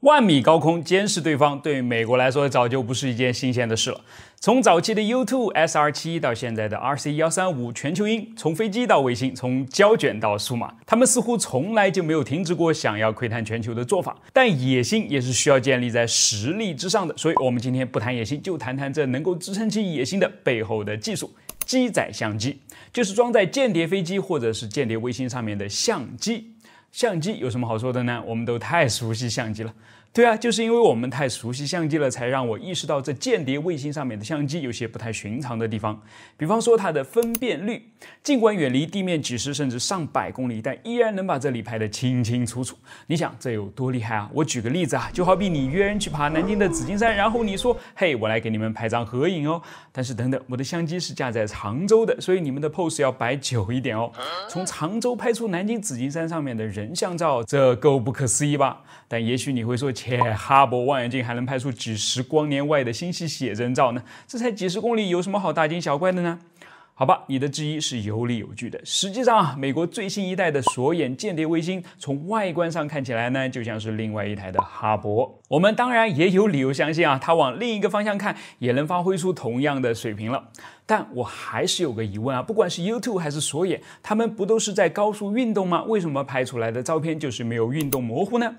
万米高空监视对方，对美国来说早就不是一件新鲜的事了。从早期的 U2 SR7 到现在的 RC135 全球鹰，从飞机到卫星，从胶卷到数码，他们似乎从来就没有停止过想要窥探全球的做法。但野心也是需要建立在实力之上的，所以，我们今天不谈野心，就谈谈这能够支撑起野心的背后的技术——机载相机，就是装在间谍飞机或者是间谍卫星上面的相机。相机有什么好说的呢？我们都太熟悉相机了。对啊，就是因为我们太熟悉相机了，才让我意识到这间谍卫星上面的相机有些不太寻常的地方。比方说它的分辨率，尽管远离地面几十甚至上百公里，但依然能把这里拍得清清楚楚。你想这有多厉害啊？我举个例子啊，就好比你约人去爬南京的紫金山，然后你说：“嘿，我来给你们拍张合影哦。”但是等等，我的相机是架在常州的，所以你们的 pose 要摆久一点哦。从常州拍出南京紫金山上面的人像照，这够不可思议吧？但也许你会说。哈勃望远镜还能拍出几十光年外的星系写真照呢，这才几十公里，有什么好大惊小怪的呢？好吧，你的质疑是有理有据的。实际上啊，美国最新一代的“锁眼”间谍卫星，从外观上看起来呢，就像是另外一台的哈勃。我们当然也有理由相信啊，它往另一个方向看，也能发挥出同样的水平了。但我还是有个疑问啊，不管是 YouTube 还是索野，他们不都是在高速运动吗？为什么拍出来的照片就是没有运动模糊呢？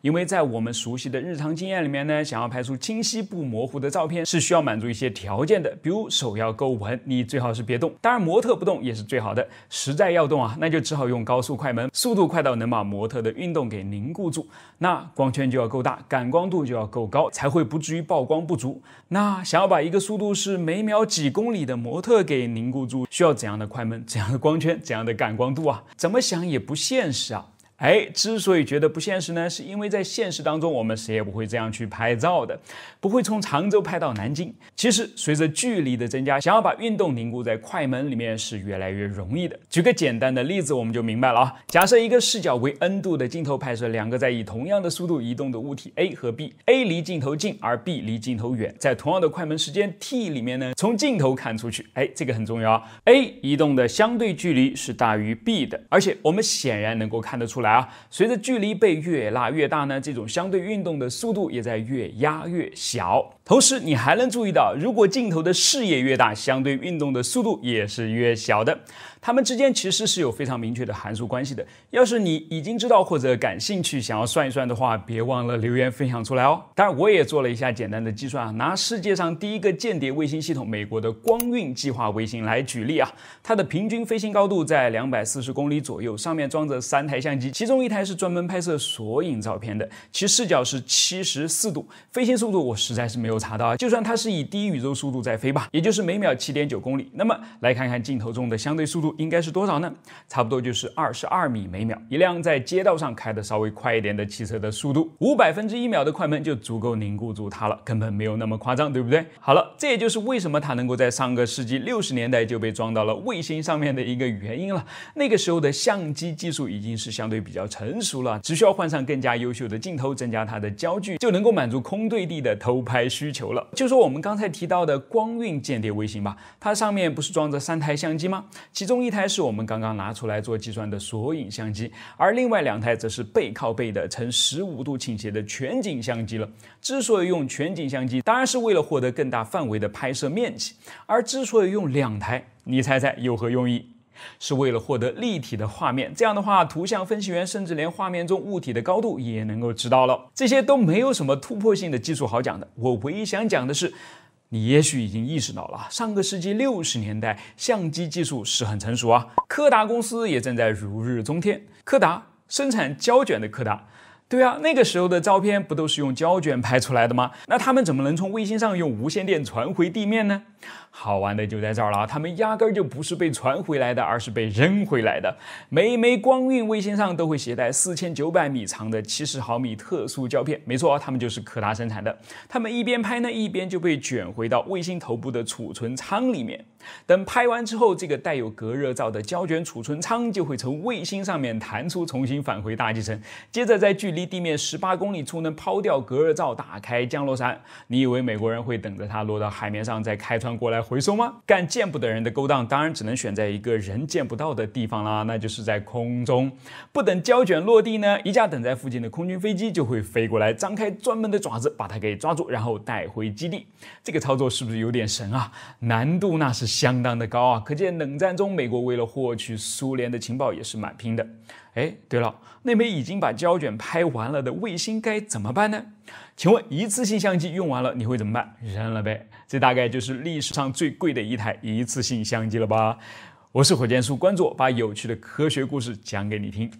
因为在我们熟悉的日常经验里面呢，想要拍出清晰不模糊的照片，是需要满足一些条件的，比如手要够稳，你最好是别动，当然模特不动也是最好的。实在要动啊，那就只好用高速快门，速度快到能把模特的运动给凝固住，那光圈就要够大，感光度就要够高，才会不至于曝光不足。那想要把一个速度是每秒几公里的模特给凝固住，需要怎样的快门、怎样的光圈、怎样的感光度啊？怎么想也不现实啊。哎，之所以觉得不现实呢，是因为在现实当中，我们谁也不会这样去拍照的，不会从常州拍到南京。其实随着距离的增加，想要把运动凝固在快门里面是越来越容易的。举个简单的例子，我们就明白了啊。假设一个视角为 n 度的镜头拍摄两个在以同样的速度移动的物体 A 和 B，A 离镜头近，而 B 离镜头远。在同样的快门时间 t 里面呢，从镜头看出去，哎，这个很重要啊。A 移动的相对距离是大于 B 的，而且我们显然能够看得出来。啊，随着距离被越拉越大呢，这种相对运动的速度也在越压越小。同时，你还能注意到，如果镜头的视野越大，相对运动的速度也是越小的。它们之间其实是有非常明确的函数关系的。要是你已经知道或者感兴趣，想要算一算的话，别忘了留言分享出来哦。当然，我也做了一下简单的计算啊，拿世界上第一个间谍卫星系统——美国的“光运”计划卫星来举例啊，它的平均飞行高度在两百四十公里左右，上面装着三台相机，其中一台是专门拍摄索引照片的，其视角是七十四度，飞行速度我实在是没有。有查到啊，就算它是以低宇宙速度在飞吧，也就是每秒七点九公里，那么来看看镜头中的相对速度应该是多少呢？差不多就是二十二米每秒，一辆在街道上开的稍微快一点的汽车的速度，五百分之一秒的快门就足够凝固住它了，根本没有那么夸张，对不对？好了，这也就是为什么它能够在上个世纪六十年代就被装到了卫星上面的一个原因了。那个时候的相机技术已经是相对比较成熟了，只需要换上更加优秀的镜头，增加它的焦距，就能够满足空对地的偷拍需。需求了，就说我们刚才提到的光晕间谍卫星吧，它上面不是装着三台相机吗？其中一台是我们刚刚拿出来做计算的索引相机，而另外两台则是背靠背的、呈十五度倾斜的全景相机了。之所以用全景相机，当然是为了获得更大范围的拍摄面积；而之所以用两台，你猜猜有何用意？是为了获得立体的画面，这样的话，图像分析员甚至连画面中物体的高度也能够知道了。这些都没有什么突破性的技术好讲的。我唯一想讲的是，你也许已经意识到了，上个世纪六十年代，相机技术是很成熟啊，柯达公司也正在如日中天，柯达生产胶卷的柯达。对啊，那个时候的照片不都是用胶卷拍出来的吗？那他们怎么能从卫星上用无线电传回地面呢？好玩的就在这儿了啊！他们压根儿就不是被传回来的，而是被扔回来的。每一枚光运卫星上都会携带四千九百米长的七十毫米特殊胶片，没错，他们就是柯达生产的。他们一边拍呢，一边就被卷回到卫星头部的储存舱里面。等拍完之后，这个带有隔热罩的胶卷储存仓就会从卫星上面弹出，重新返回大气层，接着在距离地面十八公里处能抛掉隔热罩，打开降落伞。你以为美国人会等着它落到海面上再开船过来回收吗？干见不得人的勾当，当然只能选在一个人见不到的地方啦，那就是在空中。不等胶卷落地呢，一架等在附近的空军飞机就会飞过来，张开专门的爪子把它给抓住，然后带回基地。这个操作是不是有点神啊？难度那是相当的高啊！可见冷战中美国为了获取苏联的情报也是蛮拼的。哎，对了，那枚已经把胶卷拍。完了的卫星该怎么办呢？请问一次性相机用完了你会怎么办？扔了呗。这大概就是历史上最贵的一台一次性相机了吧？我是火箭叔，关注我，把有趣的科学故事讲给你听。